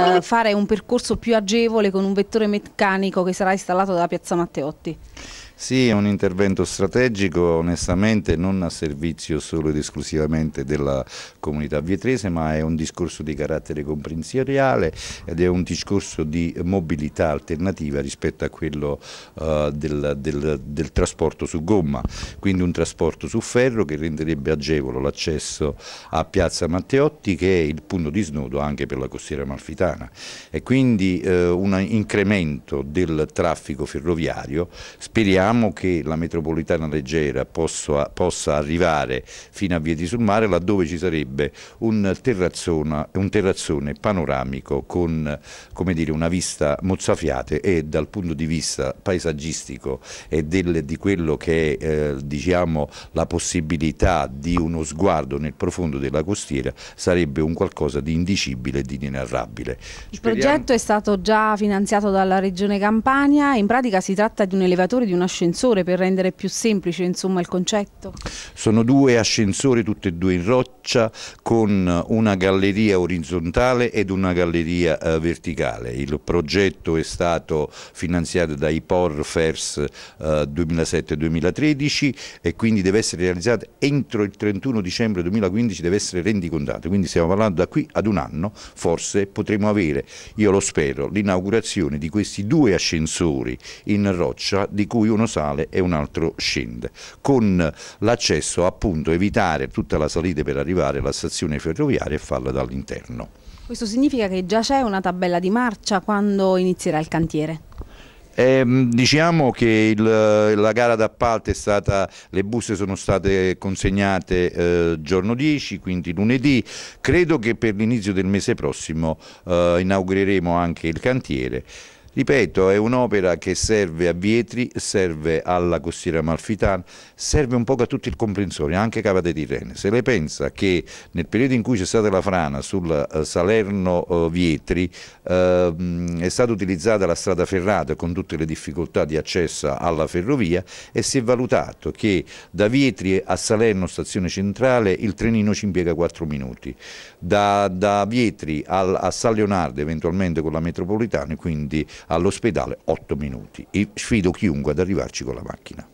Eh, fare un percorso più agevole con un vettore meccanico che sarà installato dalla Piazza Matteotti? Sì, è un intervento strategico, onestamente non a servizio solo ed esclusivamente della comunità vietrese, ma è un discorso di carattere comprensoriale ed è un discorso di mobilità alternativa rispetto a quello uh, del, del, del, trasporto su gomma, quindi un trasporto su ferro che renderebbe agevole l'accesso a Piazza Matteotti che è il punto di snodo anche per la costiera malfitana e quindi uh, un incremento del traffico ferroviario, speriamo Speriamo che la metropolitana leggera possa, possa arrivare fino a Vieti sul Mare laddove ci sarebbe un, un terrazzone panoramico con dire, una vista mozzafiate e dal punto di vista paesaggistico e del, di quello che è eh, diciamo, la possibilità di uno sguardo nel profondo della costiera sarebbe un qualcosa di indicibile e di inenarrabile. Il progetto è stato già finanziato dalla Regione Campania, in pratica si tratta di un elevatore di una scelta ascensore per rendere più semplice insomma, il concetto? Sono due ascensori, tutti e due in roccia, con una galleria orizzontale ed una galleria eh, verticale. Il progetto è stato finanziato dai POR FERS eh, 2007-2013 e quindi deve essere realizzato entro il 31 dicembre 2015, deve essere rendicontato. Quindi stiamo parlando da qui ad un anno, forse potremo avere, io lo spero, l'inaugurazione di questi due ascensori in roccia di cui uno uno sale e un altro scende, con l'accesso appunto evitare tutta la salita per arrivare alla stazione ferroviaria e farla dall'interno. Questo significa che già c'è una tabella di marcia quando inizierà il cantiere? Eh, diciamo che il, la gara d'appalto è stata, le buste sono state consegnate eh, giorno 10, quindi lunedì, credo che per l'inizio del mese prossimo eh, inaugureremo anche il cantiere. Ripeto, è un'opera che serve a Vietri, serve alla costiera amalfitana, serve un po' a tutto il comprensorio, anche Cavate di Tirreni. Se lei pensa che nel periodo in cui c'è stata la frana sul eh, Salerno-Vietri eh, ehm, è stata utilizzata la strada ferrata con tutte le difficoltà di accesso alla ferrovia e si è valutato che da Vietri a Salerno stazione centrale il trenino ci impiega 4 minuti, da, da Vietri a San Leonardo eventualmente con la metropolitana e quindi all'ospedale 8 minuti e sfido chiunque ad arrivarci con la macchina.